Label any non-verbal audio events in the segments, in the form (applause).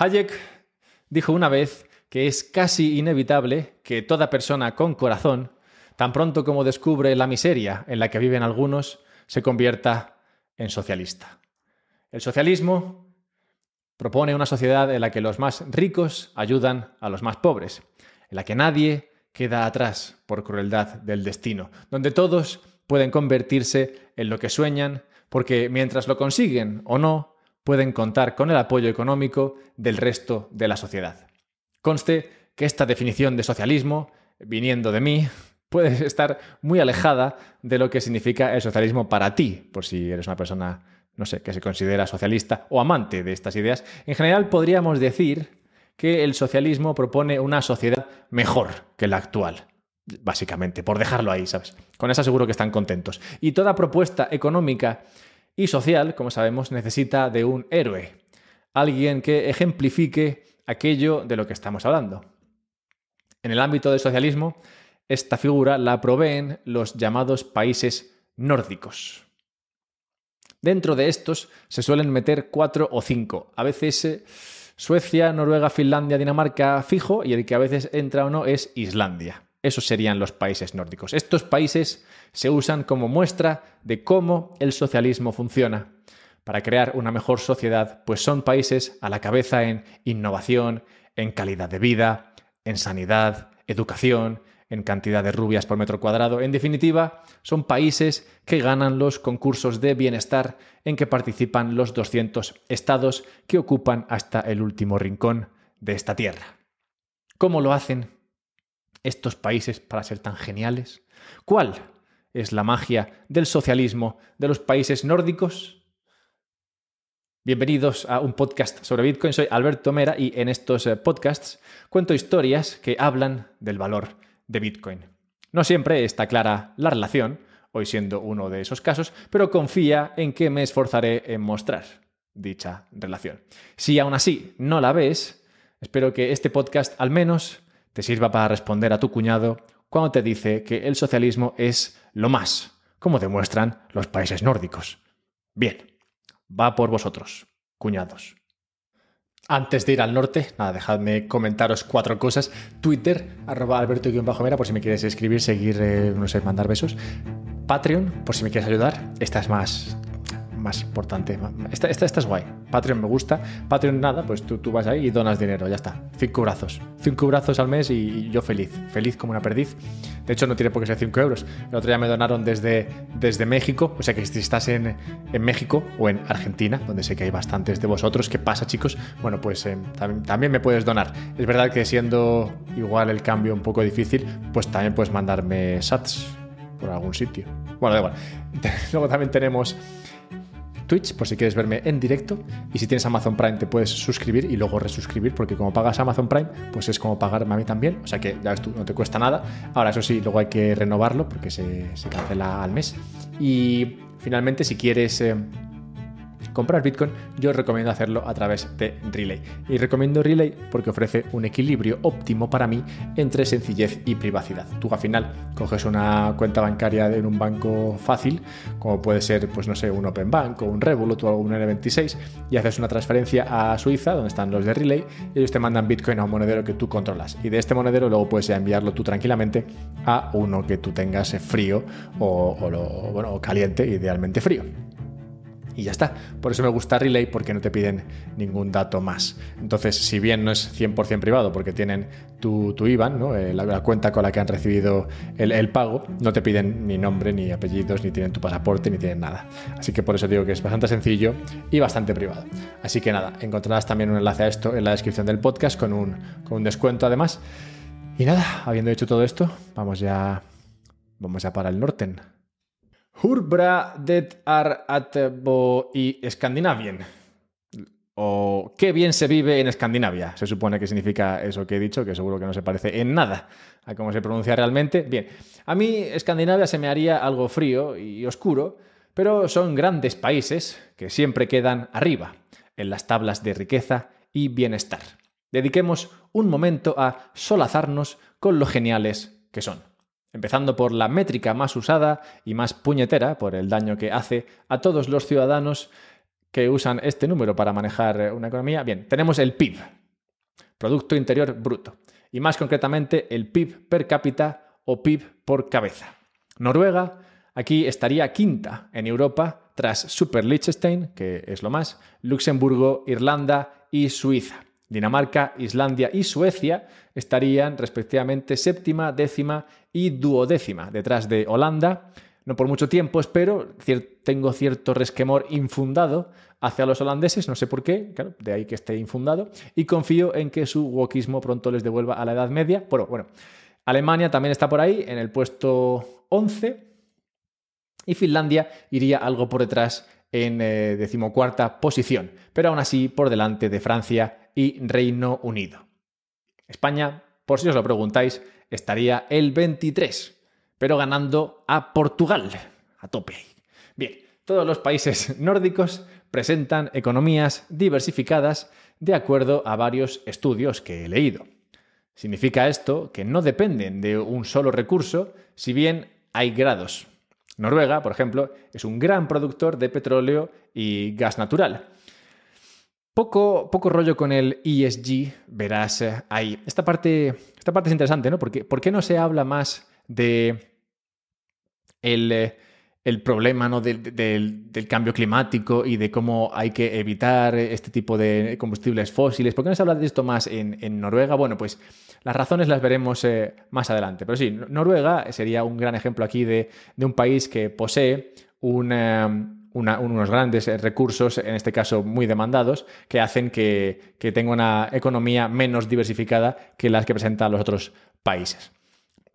Hayek dijo una vez que es casi inevitable que toda persona con corazón, tan pronto como descubre la miseria en la que viven algunos, se convierta en socialista. El socialismo propone una sociedad en la que los más ricos ayudan a los más pobres, en la que nadie queda atrás por crueldad del destino, donde todos pueden convertirse en lo que sueñan, porque mientras lo consiguen o no, pueden contar con el apoyo económico del resto de la sociedad. Conste que esta definición de socialismo, viniendo de mí, (laughs) puede estar muy alejada de lo que significa el socialismo para ti, por si eres una persona, no sé, que se considera socialista o amante de estas ideas. En general podríamos decir que el socialismo propone una sociedad mejor que la actual, básicamente, por dejarlo ahí, ¿sabes? Con eso seguro que están contentos. Y toda propuesta económica y social, como sabemos, necesita de un héroe, alguien que ejemplifique aquello de lo que estamos hablando. En el ámbito del socialismo, esta figura la proveen los llamados países nórdicos. Dentro de estos se suelen meter cuatro o cinco, a veces eh, Suecia, Noruega, Finlandia, Dinamarca fijo y el que a veces entra o no es Islandia. Esos serían los países nórdicos. Estos países se usan como muestra de cómo el socialismo funciona. Para crear una mejor sociedad, pues son países a la cabeza en innovación, en calidad de vida, en sanidad, educación, en cantidad de rubias por metro cuadrado. En definitiva, son países que ganan los concursos de bienestar en que participan los 200 estados que ocupan hasta el último rincón de esta tierra. ¿Cómo lo hacen? estos países para ser tan geniales? ¿Cuál es la magia del socialismo de los países nórdicos? Bienvenidos a un podcast sobre Bitcoin. Soy Alberto Mera y en estos eh, podcasts cuento historias que hablan del valor de Bitcoin. No siempre está clara la relación, hoy siendo uno de esos casos, pero confía en que me esforzaré en mostrar dicha relación. Si aún así no la ves, espero que este podcast al menos te sirva para responder a tu cuñado cuando te dice que el socialismo es lo más, como demuestran los países nórdicos. Bien, va por vosotros, cuñados. Antes de ir al norte, nada, dejadme comentaros cuatro cosas. Twitter, arroba alberto por si me quieres escribir, seguir, eh, no sé, mandar besos. Patreon, por si me quieres ayudar. Esta es más más importante. Esta, esta, es guay. Patreon me gusta. Patreon nada, pues tú, tú vas ahí y donas dinero, ya está. Cinco brazos. Cinco brazos al mes y yo feliz. Feliz como una perdiz. De hecho, no tiene por qué ser cinco euros. El otro día me donaron desde, desde México. O sea que si estás en, en México o en Argentina, donde sé que hay bastantes de vosotros, ¿qué pasa, chicos? Bueno, pues eh, también, también me puedes donar. Es verdad que siendo igual el cambio un poco difícil, pues también puedes mandarme sats por algún sitio. Bueno, da igual. (laughs) Luego también tenemos Twitch por si quieres verme en directo. Y si tienes Amazon Prime te puedes suscribir y luego resuscribir porque como pagas Amazon Prime pues es como pagarme a mí también. O sea que ya ves tú, no te cuesta nada. Ahora eso sí, luego hay que renovarlo porque se, se cancela al mes. Y finalmente si quieres... Eh, comprar Bitcoin, yo recomiendo hacerlo a través de Relay. Y recomiendo Relay porque ofrece un equilibrio óptimo para mí entre sencillez y privacidad. Tú al final coges una cuenta bancaria en un banco fácil, como puede ser, pues no sé, un Open Bank o un Revolut o un N26, y haces una transferencia a Suiza, donde están los de Relay, y ellos te mandan Bitcoin a un monedero que tú controlas. Y de este monedero luego puedes enviarlo tú tranquilamente a uno que tú tengas frío o, bueno, caliente, idealmente frío y ya está. Por eso me gusta Relay porque no te piden ningún dato más. Entonces, si bien no es 100% privado porque tienen tu, tu IBAN, eh, la, cuenta con la que han recibido el, pago, no te piden ni nombre, ni apellidos, ni tienen tu pasaporte, ni tienen nada. Así que por eso digo que es bastante sencillo y bastante privado. Así que nada, encontrarás también un enlace a esto en la descripción del podcast con un, con un descuento además. Y nada, habiendo hecho todo esto, vamos ya, vamos ya para el norte. Hurbra det ar bo y Escandinavien. O qué bien se vive en Escandinavia. Se supone que significa eso que he dicho, que seguro que no se parece en nada a cómo se pronuncia realmente. Bien, a mí Escandinavia se me haría algo frío y oscuro, pero son grandes países que siempre quedan arriba en las tablas de riqueza y bienestar. Dediquemos un momento a solazarnos con lo geniales que son. Empezando por la métrica más usada y más puñetera por el daño que hace a todos los ciudadanos que usan este número para manejar eh, una economía. Bien, tenemos el PIB, Producto Interior Bruto, y más concretamente el PIB per cápita o PIB por cabeza. Noruega aquí estaría quinta en Europa tras Super Liechtenstein, que es lo más, Luxemburgo, Irlanda y Suiza. Dinamarca, Islandia y Suecia estarían respectivamente séptima, décima y duodécima, detrás de Holanda, no por mucho tiempo, espero, tengo cierto resquemor infundado hacia los holandeses, no sé por qué, claro, de ahí que esté infundado, y confío en que su wokismo pronto les devuelva a la Edad Media, pero bueno, Alemania también está por ahí, en el puesto 11, y Finlandia iría algo por detrás en eh, decimocuarta posición, pero aún así por delante de Francia, y Reino Unido. España, por si os lo preguntáis, estaría el 23, pero ganando a Portugal, a tope ahí. Bien, todos los países (laughs) nórdicos presentan economías diversificadas de acuerdo a varios estudios que he leído. Significa esto que no dependen de un solo recurso, si bien hay grados. Noruega, por ejemplo, es un gran productor de petróleo y gas natural, poco, rollo con el ESG, verás eh, ahí. Esta parte, esta parte es interesante, ¿no? Porque, ¿Por qué no se habla más de el, eh, problema del, cambio climático y de cómo hay que evitar este tipo de combustibles fósiles? ¿Por qué no se habla de esto más en, Noruega? Bueno, pues las razones las veremos eh, más adelante. Pero sí, Noruega sería un gran ejemplo aquí de, un país que posee un unos grandes eh, recursos, en este caso muy demandados, que hacen que, que tenga una economía menos diversificada que las que presentan los otros países.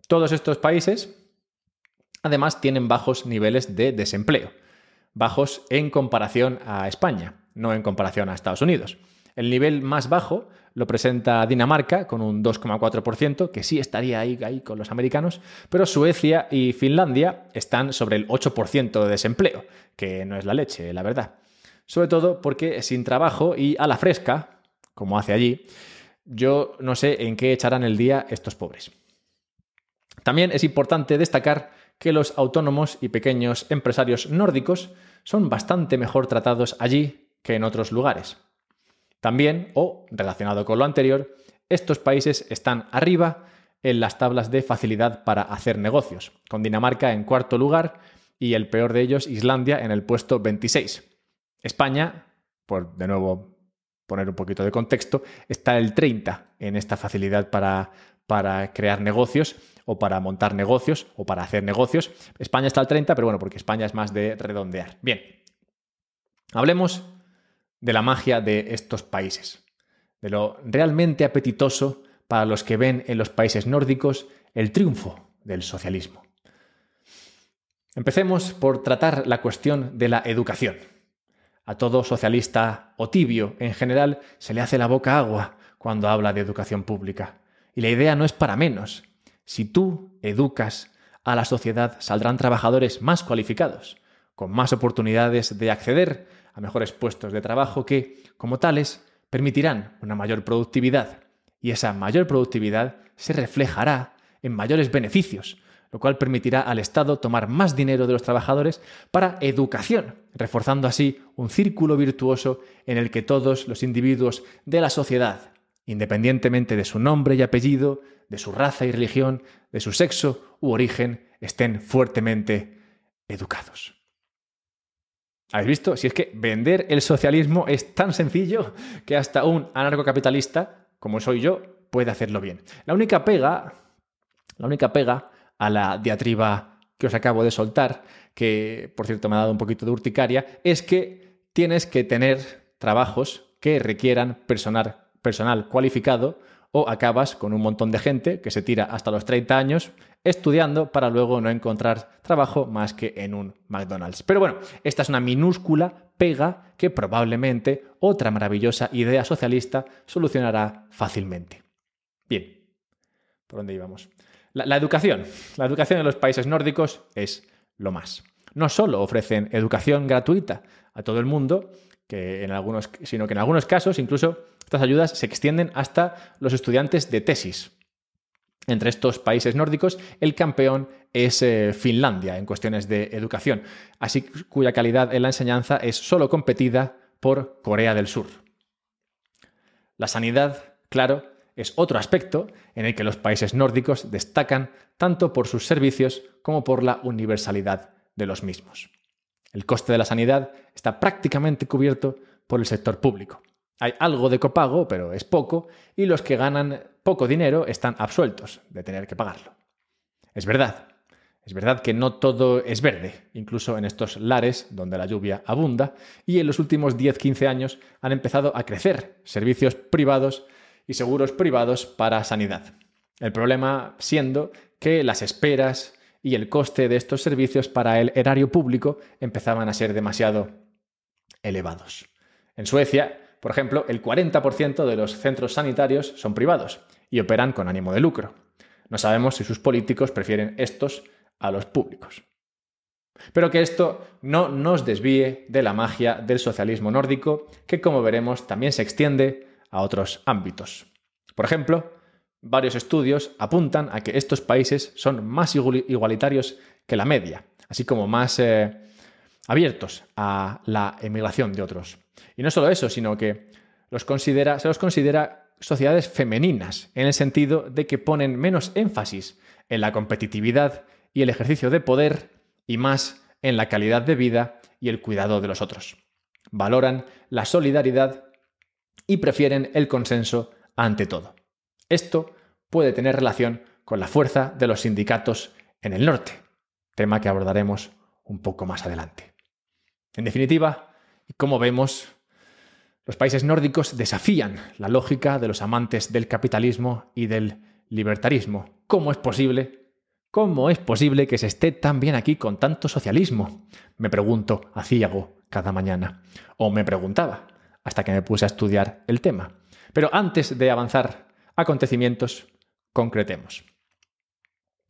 Todos estos países, además, tienen bajos niveles de desempleo, bajos en comparación a España, no en comparación a Estados Unidos. El nivel más bajo lo presenta Dinamarca con un 2,4%, que sí estaría ahí, ahí con los americanos, pero Suecia y Finlandia están sobre el 8% de desempleo, que no es la leche, la verdad. Sobre todo porque sin trabajo y a la fresca, como hace allí, yo no sé en qué echarán el día estos pobres. También es importante destacar que los autónomos y pequeños empresarios nórdicos son bastante mejor tratados allí que en otros lugares. También, o relacionado con lo anterior, estos países están arriba en las tablas de facilidad para hacer negocios, con Dinamarca en cuarto lugar y el peor de ellos, Islandia, en el puesto 26. España, por de nuevo poner un poquito de contexto, está el 30 en esta facilidad para, para crear negocios o para montar negocios o para hacer negocios. España está al 30, pero bueno, porque España es más de redondear. Bien, hablemos de la magia de estos países, de lo realmente apetitoso para los que ven en los países nórdicos el triunfo del socialismo. Empecemos por tratar la cuestión de la educación. A todo socialista o tibio en general se le hace la boca agua cuando habla de educación pública. Y la idea no es para menos. Si tú educas a la sociedad, saldrán trabajadores más cualificados, con más oportunidades de acceder a mejores puestos de trabajo que, como tales, permitirán una mayor productividad. Y esa mayor productividad se reflejará en mayores beneficios, lo cual permitirá al Estado tomar más dinero de los trabajadores para educación, reforzando así un círculo virtuoso en el que todos los individuos de la sociedad, independientemente de su nombre y apellido, de su raza y religión, de su sexo u origen, estén fuertemente educados. ¿Habéis visto? Si es que vender el socialismo es tan sencillo que hasta un anarcocapitalista, como soy yo, puede hacerlo bien. La única pega, la única pega a la diatriba que os acabo de soltar, que por cierto me ha dado un poquito de urticaria, es que tienes que tener trabajos que requieran personal, personal cualificado o acabas con un montón de gente que se tira hasta los 30 años estudiando para luego no encontrar trabajo más que en un McDonald's. Pero bueno, esta es una minúscula pega que probablemente otra maravillosa idea socialista solucionará fácilmente. Bien, ¿por dónde íbamos? La, educación. La educación en los países nórdicos es lo más. No solo ofrecen educación gratuita a todo el mundo, sino que en algunos casos incluso estas ayudas se extienden hasta los estudiantes de tesis entre estos países nórdicos, el campeón es eh, Finlandia en cuestiones de educación, así cuya calidad en la enseñanza es solo competida por Corea del Sur. La sanidad, claro, es otro aspecto en el que los países nórdicos destacan tanto por sus servicios como por la universalidad de los mismos. El coste de la sanidad está prácticamente cubierto por el sector público. Hay algo de copago, pero es poco, y los que ganan poco dinero están absueltos de tener que pagarlo. Es verdad, es verdad que no todo es verde, incluso en estos lares donde la lluvia abunda, y en los últimos 10-15 años han empezado a crecer servicios privados y seguros privados para sanidad. El problema siendo que las esperas y el coste de estos servicios para el erario público empezaban a ser demasiado elevados. En Suecia, por ejemplo, el 40% de los centros sanitarios son privados y operan con ánimo de lucro. No sabemos si sus políticos prefieren estos a los públicos. Pero que esto no nos desvíe de la magia del socialismo nórdico, que como veremos también se extiende a otros ámbitos. Por ejemplo, varios estudios apuntan a que estos países son más igualitarios que la media, así como más eh, abiertos a la emigración de otros y no solo eso, sino que se los considera sociedades femeninas, en el sentido de que ponen menos énfasis en la competitividad y el ejercicio de poder y más en la calidad de vida y el cuidado de los otros. Valoran la solidaridad y prefieren el consenso ante todo. Esto puede tener relación con la fuerza de los sindicatos en el norte, tema que abordaremos un poco más adelante. En definitiva, y como vemos, los países nórdicos desafían la lógica de los amantes del capitalismo y del libertarismo. ¿Cómo es posible? ¿Cómo es posible que se esté tan bien aquí con tanto socialismo? Me pregunto hacíago cada mañana. O me preguntaba hasta que me puse a estudiar el tema. Pero antes de avanzar acontecimientos, concretemos.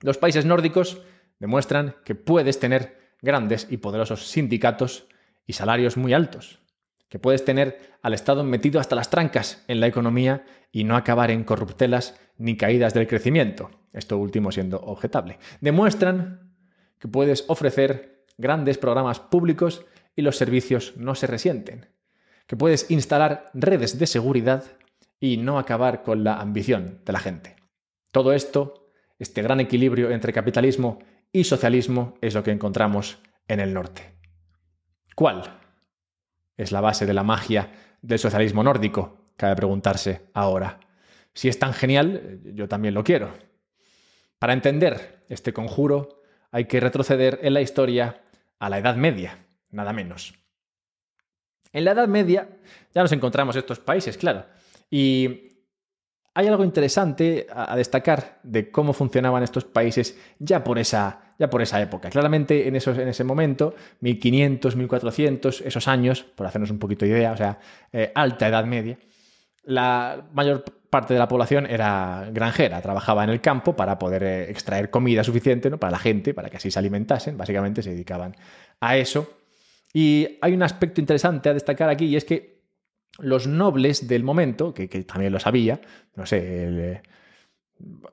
Los países nórdicos demuestran que puedes tener grandes y poderosos sindicatos y salarios muy altos, que puedes tener al Estado metido hasta las trancas en la economía y no acabar en corruptelas ni caídas del crecimiento, esto último siendo objetable, demuestran que puedes ofrecer grandes programas públicos y los servicios no se resienten, que puedes instalar redes de seguridad y no acabar con la ambición de la gente. Todo esto, este gran equilibrio entre capitalismo y socialismo, es lo que encontramos en el norte. ¿Cuál? Es la base de la magia del socialismo nórdico, cabe preguntarse ahora. Si es tan genial, yo también lo quiero. Para entender este conjuro, hay que retroceder en la historia a la Edad Media, nada menos. En la Edad Media ya nos encontramos estos países, claro, y hay algo interesante a destacar de cómo funcionaban estos países ya por esa ya por esa época. Claramente en, esos, en ese momento, 1500, 1400, esos años, por hacernos un poquito de idea, o sea, eh, alta edad media, la mayor parte de la población era granjera, trabajaba en el campo para poder eh, extraer comida suficiente ¿no? para la gente, para que así se alimentasen, básicamente se dedicaban a eso. Y hay un aspecto interesante a destacar aquí y es que los nobles del momento, que, que también lo sabía, no sé, el eh,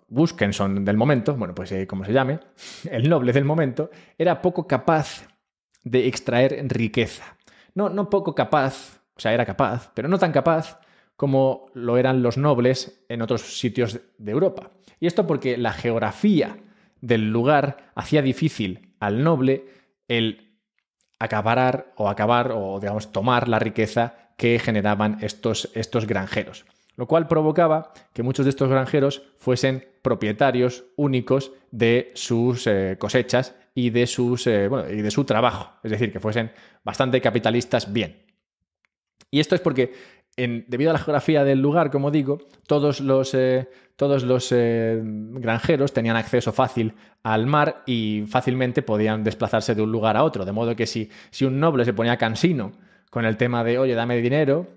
Buskenson del momento, bueno, pues eh, como se llame, (laughs) el noble del momento, era poco capaz de extraer riqueza. No, poco capaz, o sea, era capaz, pero no tan capaz como lo eran los nobles en otros sitios de Europa. Y esto porque la geografía del lugar hacía difícil al noble el acabar o acabar o, digamos, tomar la riqueza que generaban estos, estos granjeros lo cual provocaba que muchos de estos granjeros fuesen propietarios únicos de sus eh, cosechas y de, sus, eh, y de su trabajo, es decir, que fuesen bastante capitalistas bien. Y esto es porque, debido a la geografía del lugar, como digo, todos los, eh, todos los granjeros tenían acceso fácil al mar y fácilmente podían desplazarse de un lugar a otro, de modo que si, si un noble se ponía cansino con el tema de, oye, dame dinero,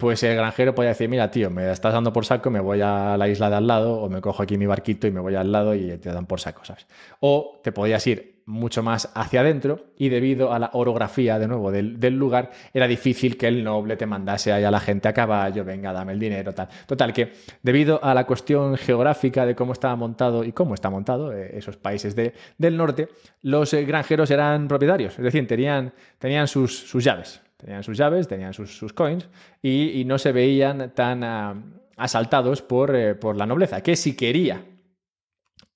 pues el granjero podía decir, mira, tío, me estás dando por saco, me voy a la isla de al lado, o me cojo aquí mi barquito y me voy al lado y te dan por saco, ¿sabes? O te podías ir mucho más hacia adentro y debido a la orografía, de nuevo, del, lugar, era difícil que el noble te mandase ahí a la gente a caballo, venga, dame el dinero, tal. Total, que debido a la cuestión geográfica de cómo estaba montado y cómo está montado eh, esos países del norte, los eh, granjeros eran propietarios, es decir, tenían, tenían sus, sus llaves, Tenían sus llaves, tenían sus, coins y, no se veían tan ah, asaltados por, eh, por, la nobleza, que si quería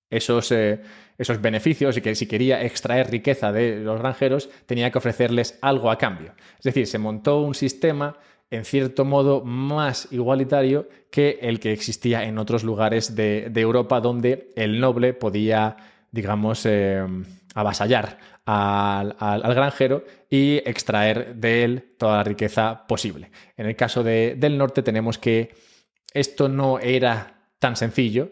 esos, eh, esos beneficios y que si quería extraer riqueza de los granjeros, tenía que ofrecerles algo a cambio. Es decir, se montó un sistema en cierto modo más igualitario que el que existía en otros lugares de, de Europa donde el noble podía, digamos, eh, avasallar al, granjero y extraer de él toda la riqueza posible. En el caso de, del norte tenemos que esto no era tan sencillo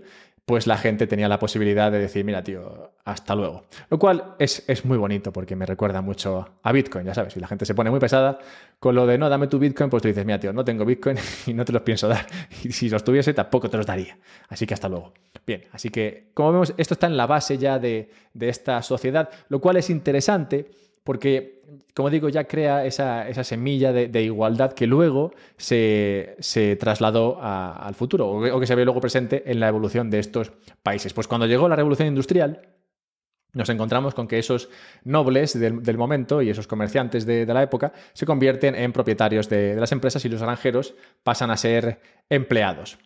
pues la gente tenía la posibilidad de decir, mira, tío, hasta luego. Lo cual es, muy bonito porque me recuerda mucho a Bitcoin, ya sabes, y la gente se pone muy pesada con lo de, no, dame tu Bitcoin, pues tú dices, mira, tío, no tengo Bitcoin (laughs) y no te los pienso dar. (laughs) Y si los tuviese, tampoco te los daría. Así que hasta luego. Bien, así que como vemos, esto está en la base ya de, de esta sociedad, lo cual es interesante porque, como digo, ya crea esa, semilla de, igualdad que luego se, trasladó al futuro o que, se ve luego presente en la evolución de estos países. Pues cuando llegó la revolución industrial, nos encontramos con que esos nobles del, momento y esos comerciantes de, la época se convierten en propietarios de, de las empresas y los granjeros pasan a ser empleados.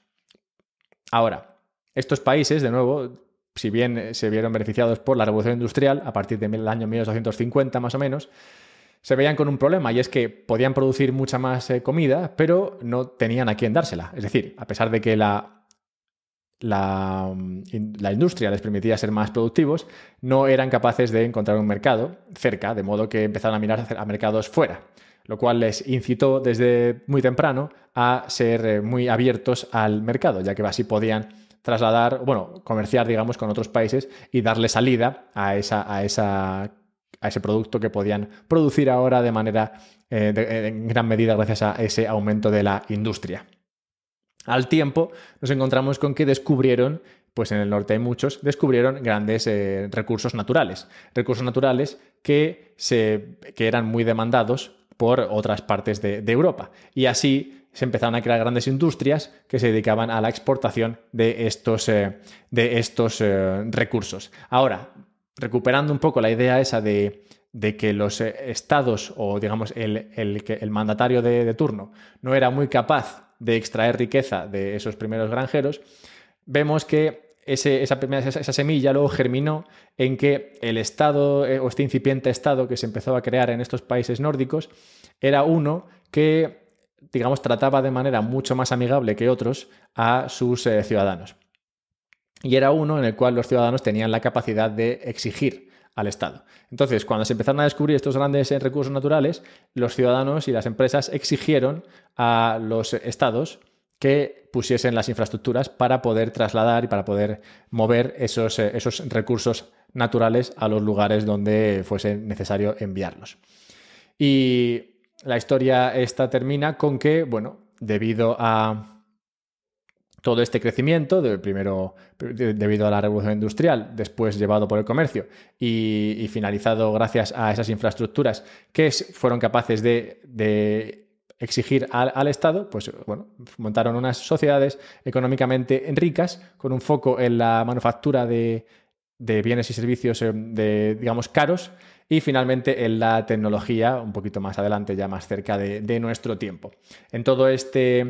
Ahora, estos países, de nuevo, si bien eh, se vieron beneficiados por la revolución industrial, a partir del año 1850 más o menos, se veían con un problema y es que podían producir mucha más eh, comida, pero no tenían a quién dársela. Es decir, a pesar de que la, mm, la, industria les permitía ser más productivos, no eran capaces de encontrar un mercado cerca, de modo que empezaron a mirar a mercados fuera, lo cual les incitó desde muy temprano a ser eh, muy abiertos al mercado, ya que así podían trasladar, bueno, comerciar, digamos, con otros países y darle salida a, esa, a, esa, a ese producto que podían producir ahora de manera, eh, eh, en gran medida, gracias a ese aumento de la industria. Al tiempo, nos encontramos con que descubrieron pues en el norte hay muchos, descubrieron grandes eh, recursos naturales. Recursos naturales que, se, eran muy demandados por otras partes de, de Europa. Y así se empezaron a crear grandes industrias que se dedicaban a la exportación de estos, eh, de estos eh, recursos. Ahora, recuperando un poco la idea esa de, que los eh, estados o digamos el, mandatario de, turno no era muy capaz de extraer riqueza de esos primeros granjeros, vemos que esa, semilla luego germinó en que el estado o este incipiente estado que se empezó a crear en estos países nórdicos era uno que digamos, trataba de manera mucho más amigable que otros a sus eh, ciudadanos. Y era uno en el cual los ciudadanos tenían la capacidad de exigir al Estado. Entonces, cuando se empezaron a descubrir estos grandes eh, recursos naturales, los ciudadanos y las empresas exigieron a los estados que pusiesen las infraestructuras para poder trasladar y para poder mover esos, eh, esos recursos naturales a los lugares donde fuese necesario enviarlos. Y la historia esta termina con que, bueno, debido a todo este crecimiento, del primero debido a la revolución industrial, después llevado por el comercio y, finalizado gracias a esas infraestructuras que fueron capaces de, exigir al, Estado, pues bueno, montaron unas sociedades económicamente ricas con un foco en la manufactura de, de bienes y servicios, eh, de, digamos, caros y finalmente en la tecnología, un poquito más adelante, ya más cerca de, nuestro tiempo. En todo este,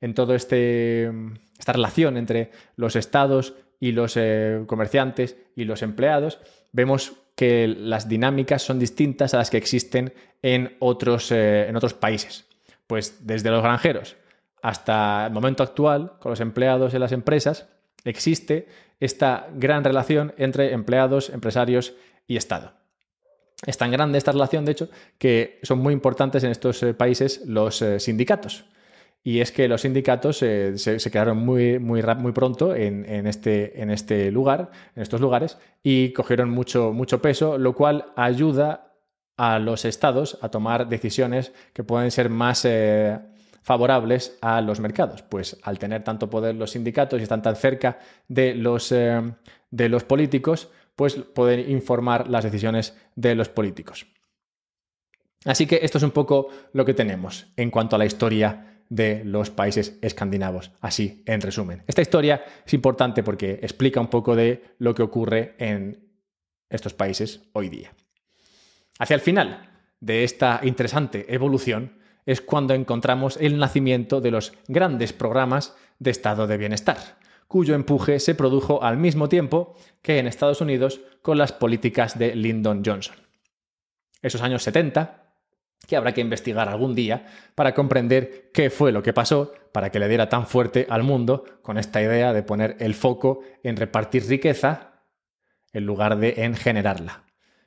en este, esta relación entre los estados y los eh, comerciantes y los empleados, vemos que las dinámicas son distintas a las que existen en otros, eh, en otros países. Pues desde los granjeros hasta el momento actual, con los empleados y las empresas, existe esta gran relación entre empleados, empresarios y Estado. Es tan grande esta relación, de hecho, que son muy importantes en estos eh, países los eh, sindicatos. Y es que los sindicatos eh, se, quedaron muy, muy, pronto este, en, este, lugar, en estos lugares, y cogieron mucho, mucho peso, lo cual ayuda a los estados a tomar decisiones que pueden ser más favorables a los mercados. Pues al tener tanto poder los sindicatos y están tan cerca de los políticos, pues poder informar las decisiones de los políticos. Así que esto es un poco lo que tenemos en cuanto a la historia de los países escandinavos, así en resumen. Esta historia es importante porque explica un poco de lo que ocurre en estos países hoy día. Hacia el final de esta interesante evolución es cuando encontramos el nacimiento de los grandes programas de estado de bienestar cuyo empuje se produjo al mismo tiempo que en Estados Unidos con las políticas de Lyndon Johnson. Esos años 70, que habrá que investigar algún día para comprender qué fue lo que pasó para que le diera tan fuerte al mundo con esta idea de poner el foco en repartir riqueza en lugar de en generarla.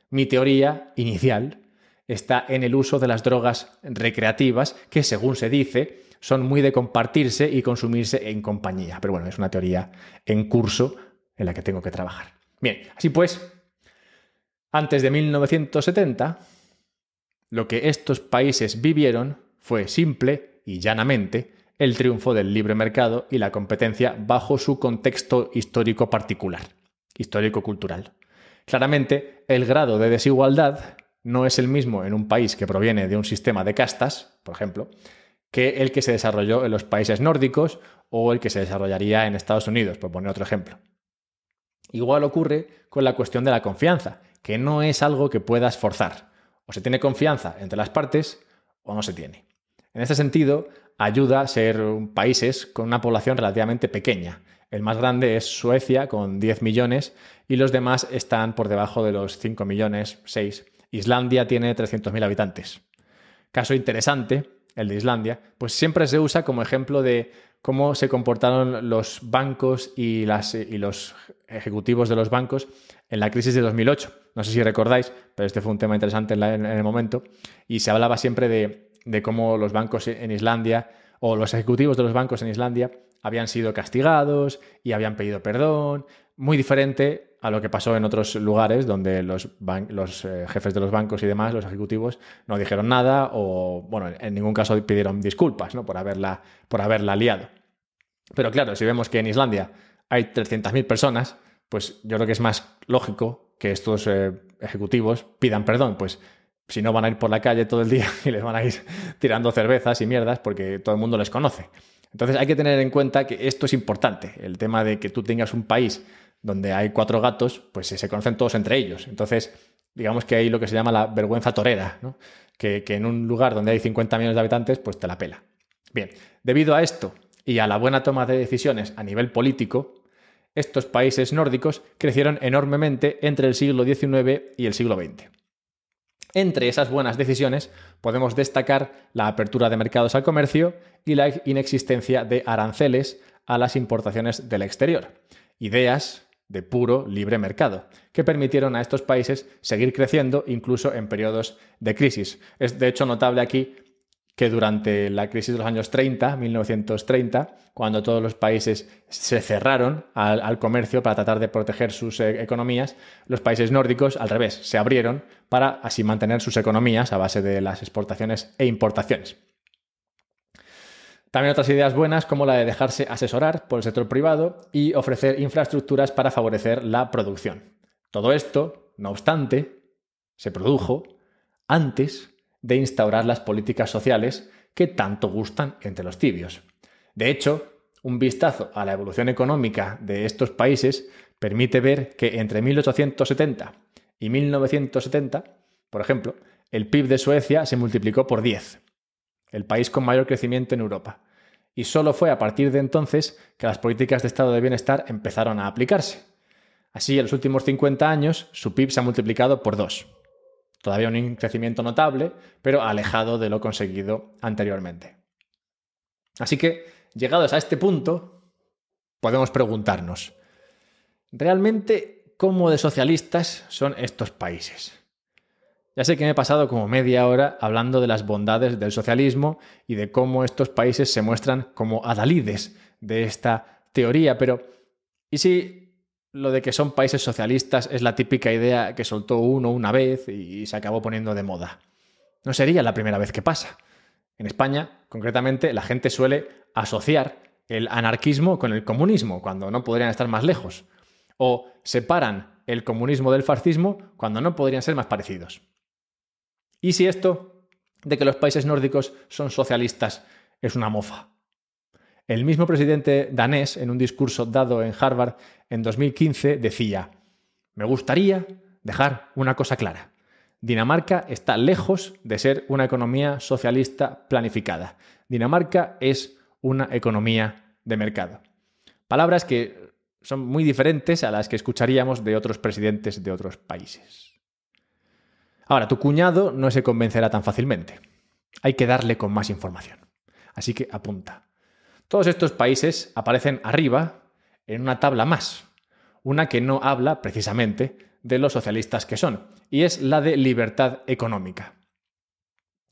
Mi teoría inicial está en el uso de las drogas recreativas que, según se dice, son muy de compartirse y consumirse en compañía. Pero bueno, es una teoría en curso en la que tengo que trabajar. Bien, así pues, antes de 1970, lo que estos países vivieron fue simple y llanamente el triunfo del libre mercado y la competencia bajo su contexto histórico particular, histórico-cultural. Claramente, el grado de desigualdad no es el mismo en un país que proviene de un sistema de castas, por ejemplo, que el que se desarrolló en los países nórdicos o el que se desarrollaría en Estados Unidos, por poner otro ejemplo. Igual ocurre con la cuestión de la confianza, que no es algo que puedas forzar. O se tiene confianza entre las partes o no se tiene. En este sentido, ayuda a ser países con una población relativamente pequeña. El más grande es Suecia, con 10 millones, y los demás están por debajo de los 5 millones, 6. Islandia tiene 300.000 habitantes. Caso interesante el de Islandia, pues siempre se usa como ejemplo de cómo se comportaron los bancos y, los ejecutivos de los bancos en la crisis de 2008. No sé si recordáis, pero este fue un tema interesante en, el momento. Y se hablaba siempre de cómo los bancos en Islandia o los ejecutivos de los bancos en Islandia habían sido castigados y habían pedido perdón muy diferente a lo que pasó en otros lugares donde los, eh, jefes de los bancos y demás, los ejecutivos, no dijeron nada o, bueno, en ningún caso pidieron disculpas ¿no? por, haberla, por haberla liado. Pero claro, si vemos que en Islandia hay 300.000 personas, pues yo creo que es más lógico que estos eh, ejecutivos pidan perdón, pues si no van a ir por la calle todo el día (laughs) y les van a ir (laughs) tirando cervezas y mierdas porque todo el mundo les conoce. Entonces hay que tener en cuenta que esto es importante, el tema de que tú tengas un país donde hay cuatro gatos, pues se conocen todos entre ellos. Entonces, digamos que hay lo que se llama la vergüenza torera, que, que, en un lugar donde hay 50 millones de habitantes, pues te la pela. Bien, debido a esto y a la buena toma de decisiones a nivel político, estos países nórdicos crecieron enormemente entre el siglo XIX y el siglo XX. Entre esas buenas decisiones podemos destacar la apertura de mercados al comercio y la inexistencia de aranceles a las importaciones del exterior. Ideas de puro libre mercado, que permitieron a estos países seguir creciendo incluso en periodos de crisis. Es de hecho notable aquí que durante la crisis de los años 30, 1930, cuando todos los países se cerraron al, comercio para tratar de proteger sus eh, economías, los países nórdicos, al revés, se abrieron para así mantener sus economías a base de las exportaciones e importaciones. También otras ideas buenas como la de dejarse asesorar por el sector privado y ofrecer infraestructuras para favorecer la producción. Todo esto, no obstante, se produjo antes de instaurar las políticas sociales que tanto gustan entre los tibios. De hecho, un vistazo a la evolución económica de estos países permite ver que entre 1870 y 1970, por ejemplo, el PIB de Suecia se multiplicó por 10, el país con mayor crecimiento en Europa y solo fue a partir de entonces que las políticas de estado de bienestar empezaron a aplicarse. Así, en los últimos 50 años, su PIB se ha multiplicado por dos. Todavía un crecimiento notable, pero alejado de lo conseguido anteriormente. Así que, llegados a este punto, podemos preguntarnos, ¿realmente cómo de socialistas son estos países? Ya sé que me he pasado como media hora hablando de las bondades del socialismo y de cómo estos países se muestran como adalides de esta teoría, pero ¿y si lo de que son países socialistas es la típica idea que soltó uno una vez y se acabó poniendo de moda? No sería la primera vez que pasa. En España, concretamente, la gente suele asociar el anarquismo con el comunismo, cuando no podrían estar más lejos. O separan el comunismo del fascismo cuando no podrían ser más parecidos. Y si esto de que los países nórdicos son socialistas es una mofa. El mismo presidente danés, en un discurso dado en Harvard en 2015, decía, me gustaría dejar una cosa clara. Dinamarca está lejos de ser una economía socialista planificada. Dinamarca es una economía de mercado. Palabras que son muy diferentes a las que escucharíamos de otros presidentes de otros países. Ahora, tu cuñado no se convencerá tan fácilmente. Hay que darle con más información. Así que apunta. Todos estos países aparecen arriba en una tabla más, una que no habla precisamente de los socialistas que son, y es la de libertad económica.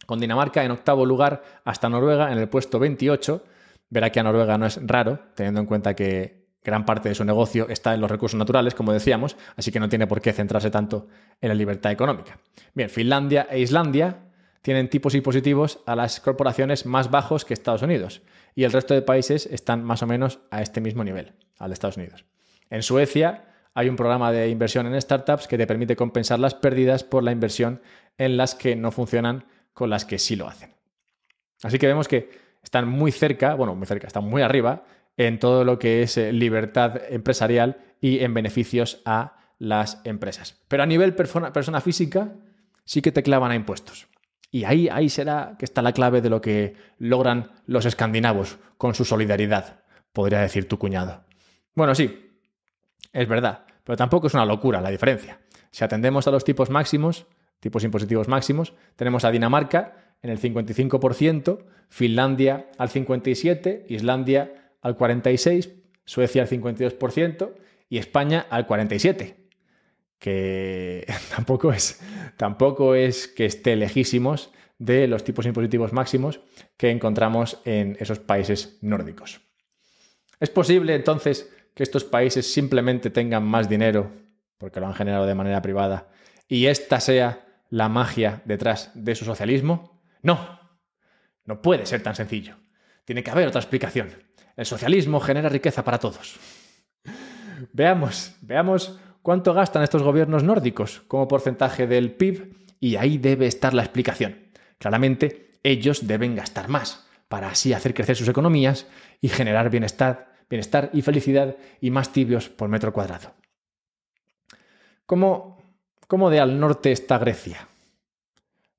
Con Dinamarca en octavo lugar hasta Noruega en el puesto 28, verá que a Noruega no es raro, teniendo en cuenta que gran parte de su negocio está en los recursos naturales, como decíamos, así que no tiene por qué centrarse tanto en la libertad económica. Bien, Finlandia e Islandia tienen tipos impositivos a las corporaciones más bajos que Estados Unidos y el resto de países están más o menos a este mismo nivel, al de Estados Unidos. En Suecia hay un programa de inversión en startups que te permite compensar las pérdidas por la inversión en las que no funcionan con las que sí lo hacen. Así que vemos que están muy cerca, bueno, muy cerca, están muy arriba en todo lo que es eh, libertad empresarial y en beneficios a las empresas. Pero a nivel persona, física, sí que te clavan a impuestos. Y ahí, ahí será que está la clave de lo que logran los escandinavos con su solidaridad, podría decir tu cuñado. Bueno, sí, es verdad, pero tampoco es una locura la diferencia. Si atendemos a los tipos máximos, tipos impositivos máximos, tenemos a Dinamarca en el 55%, Finlandia al 57%, Islandia al 46%, Suecia al 52% y España al 47%, que (laughs) tampoco es, tampoco es que esté lejísimos de los tipos impositivos máximos que encontramos en esos países nórdicos. Es posible entonces que estos países simplemente tengan más dinero porque lo han generado de manera privada y esta sea la magia detrás de su socialismo? No, no puede ser tan sencillo. Tiene que haber otra explicación. El socialismo genera riqueza para todos. Veamos, veamos cuánto gastan estos gobiernos nórdicos como porcentaje del PIB y ahí debe estar la explicación. Claramente, ellos deben gastar más para así hacer crecer sus economías y generar bienestar, bienestar y felicidad y más tibios por metro cuadrado. ¿Cómo, cómo de al norte está Grecia?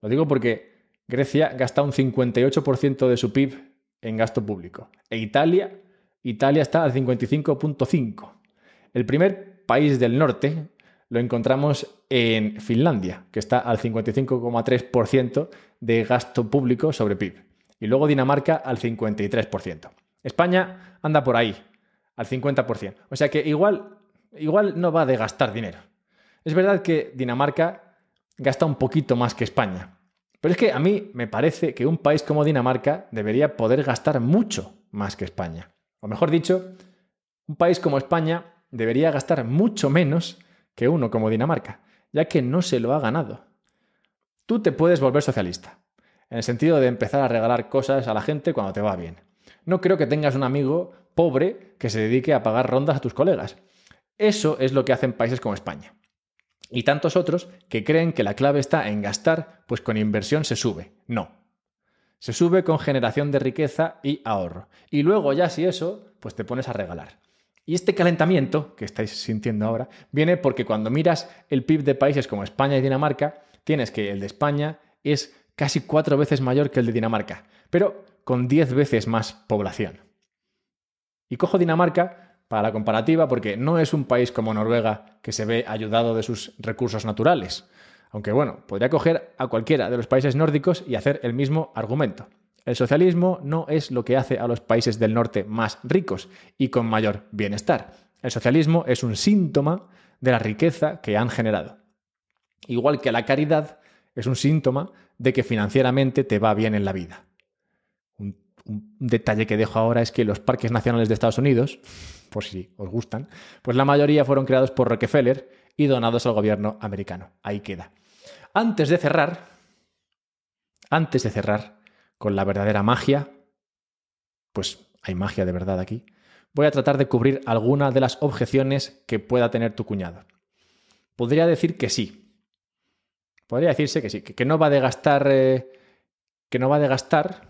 Lo digo porque Grecia gasta un 58% de su PIB en gasto público. E Italia, Italia está al 55.5. El primer país del norte lo encontramos en Finlandia, que está al 55,3% de gasto público sobre PIB. Y luego Dinamarca al 53%. España anda por ahí, al 50%. O sea que igual, igual no va de gastar dinero. Es verdad que Dinamarca gasta un poquito más que España, pero es que a mí me parece que un país como Dinamarca debería poder gastar mucho más que España. O mejor dicho, un país como España debería gastar mucho menos que uno como Dinamarca, ya que no se lo ha ganado. Tú te puedes volver socialista, en el sentido de empezar a regalar cosas a la gente cuando te va bien. No creo que tengas un amigo pobre que se dedique a pagar rondas a tus colegas. Eso es lo que hacen países como España y tantos otros que creen que la clave está en gastar, pues con inversión se sube. No. Se sube con generación de riqueza y ahorro. Y luego ya si eso, pues te pones a regalar. Y este calentamiento que estáis sintiendo ahora viene porque cuando miras el PIB de países como España y Dinamarca, tienes que el de España es casi cuatro veces mayor que el de Dinamarca, pero con diez veces más población. Y cojo Dinamarca para la comparativa porque no es un país como Noruega que se ve ayudado de sus recursos naturales. Aunque bueno, podría coger a cualquiera de los países nórdicos y hacer el mismo argumento. El socialismo no es lo que hace a los países del norte más ricos y con mayor bienestar. El socialismo es un síntoma de la riqueza que han generado. Igual que la caridad es un síntoma de que financieramente te va bien en la vida un detalle que dejo ahora es que los parques nacionales de Estados Unidos, por si os gustan, pues la mayoría fueron creados por Rockefeller y donados al gobierno americano. Ahí queda. Antes de cerrar, antes de cerrar con la verdadera magia, pues hay magia de verdad aquí, voy a tratar de cubrir alguna de las objeciones que pueda tener tu cuñado. Podría decir que sí. Podría decirse que sí, que, no va a degastar... que no va a gastar eh,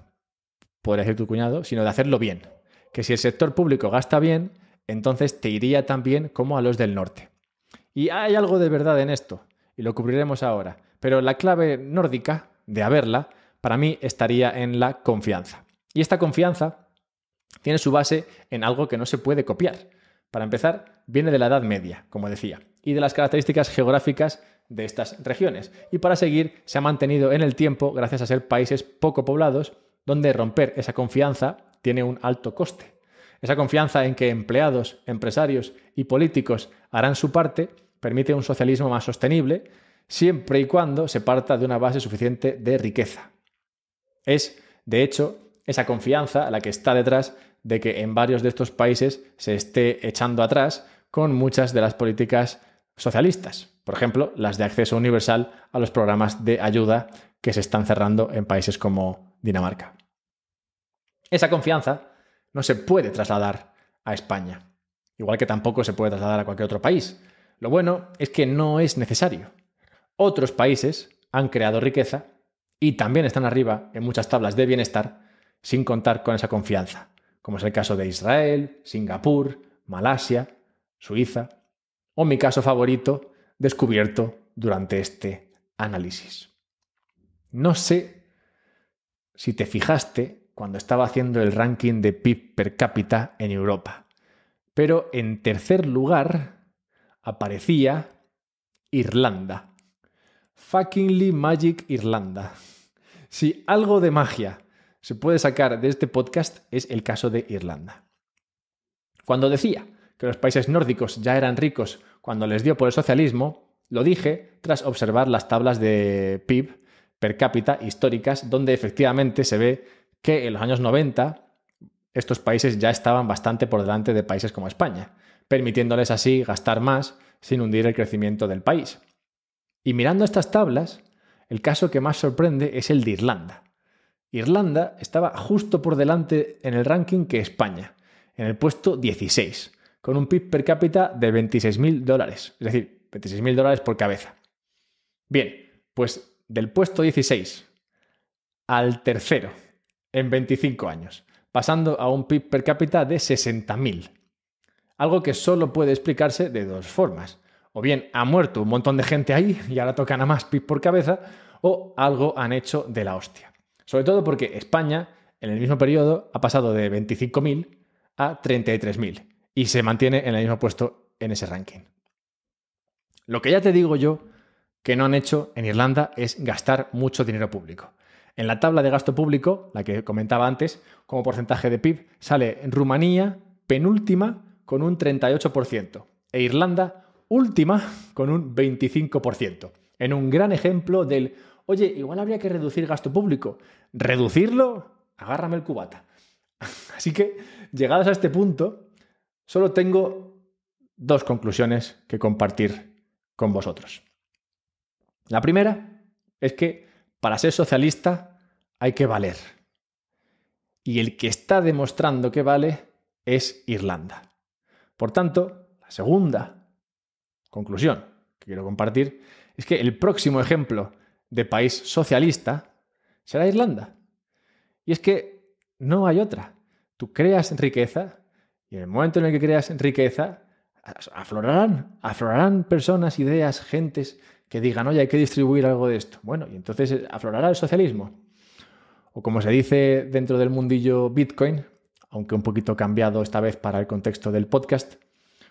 Podría decir tu cuñado, sino de hacerlo bien. Que si el sector público gasta bien, entonces te iría tan bien como a los del norte. Y hay algo de verdad en esto, y lo cubriremos ahora. Pero la clave nórdica, de haberla, para mí estaría en la confianza. Y esta confianza tiene su base en algo que no se puede copiar. Para empezar, viene de la Edad Media, como decía, y de las características geográficas de estas regiones. Y para seguir, se ha mantenido en el tiempo gracias a ser países poco poblados donde romper esa confianza tiene un alto coste. Esa confianza en que empleados, empresarios y políticos harán su parte permite un socialismo más sostenible, siempre y cuando se parta de una base suficiente de riqueza. Es, de hecho, esa confianza la que está detrás de que en varios de estos países se esté echando atrás con muchas de las políticas socialistas, por ejemplo, las de acceso universal a los programas de ayuda que se están cerrando en países como Dinamarca. Esa confianza no se puede trasladar a España, igual que tampoco se puede trasladar a cualquier otro país. Lo bueno es que no es necesario. Otros países han creado riqueza y también están arriba en muchas tablas de bienestar sin contar con esa confianza, como es el caso de Israel, Singapur, Malasia, Suiza, o mi caso favorito, descubierto durante este análisis. No sé si te fijaste cuando estaba haciendo el ranking de PIB per cápita en Europa. Pero en tercer lugar aparecía Irlanda. Fuckingly Magic Irlanda. Si algo de magia se puede sacar de este podcast es el caso de Irlanda. Cuando decía que los países nórdicos ya eran ricos cuando les dio por el socialismo, lo dije tras observar las tablas de PIB per cápita históricas donde efectivamente se ve que en los años 90 estos países ya estaban bastante por delante de países como España, permitiéndoles así gastar más sin hundir el crecimiento del país. Y mirando estas tablas, el caso que más sorprende es el de Irlanda. Irlanda estaba justo por delante en el ranking que España, en el puesto 16, con un PIB per cápita de 26.000 dólares, es decir, 26.000 dólares por cabeza. Bien, pues del puesto 16 al tercero, en 25 años, pasando a un PIB per cápita de 60.000. Algo que solo puede explicarse de dos formas. O bien ha muerto un montón de gente ahí y ahora tocan a más PIB por cabeza, o algo han hecho de la hostia. Sobre todo porque España, en el mismo periodo, ha pasado de 25.000 a 33.000 y se mantiene en el mismo puesto en ese ranking. Lo que ya te digo yo que no han hecho en Irlanda es gastar mucho dinero público. En la tabla de gasto público, la que comentaba antes, como porcentaje de PIB, sale Rumanía penúltima con un 38% e Irlanda última con un 25%. En un gran ejemplo del, oye, igual habría que reducir gasto público. ¿Reducirlo? Agárrame el cubata. (laughs) Así que, llegados a este punto, solo tengo dos conclusiones que compartir con vosotros. La primera es que para ser socialista hay que valer. Y el que está demostrando que vale es Irlanda. Por tanto, la segunda conclusión que quiero compartir es que el próximo ejemplo de país socialista será Irlanda. Y es que no hay otra. Tú creas riqueza y en el momento en el que creas riqueza, aflorarán, aflorarán personas, ideas, gentes que digan, oye, hay que distribuir algo de esto. Bueno, y entonces eh, aflorará el socialismo. O como se dice dentro del mundillo Bitcoin, aunque un poquito cambiado esta vez para el contexto del podcast,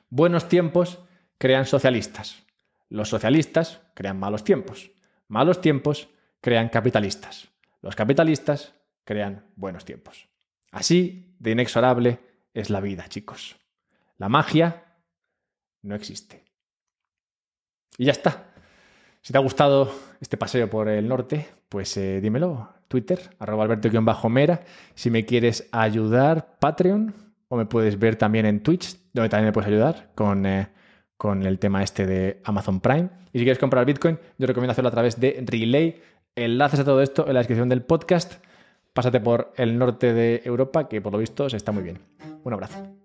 buenos tiempos crean socialistas. Los socialistas crean malos tiempos. Malos tiempos crean capitalistas. Los capitalistas crean buenos tiempos. Así de inexorable es la vida, chicos. La magia no existe. Y ya está. Si te ha gustado este paseo por el norte, pues eh, dímelo. Twitter, arroba alberto-mera. Si me quieres ayudar, Patreon. O me puedes ver también en Twitch, donde también me puedes ayudar con, eh, con el tema este de Amazon Prime. Y si quieres comprar Bitcoin, yo recomiendo hacerlo a través de Relay. Enlaces a todo esto en la descripción del podcast. Pásate por el norte de Europa, que por lo visto se está muy bien. Un abrazo.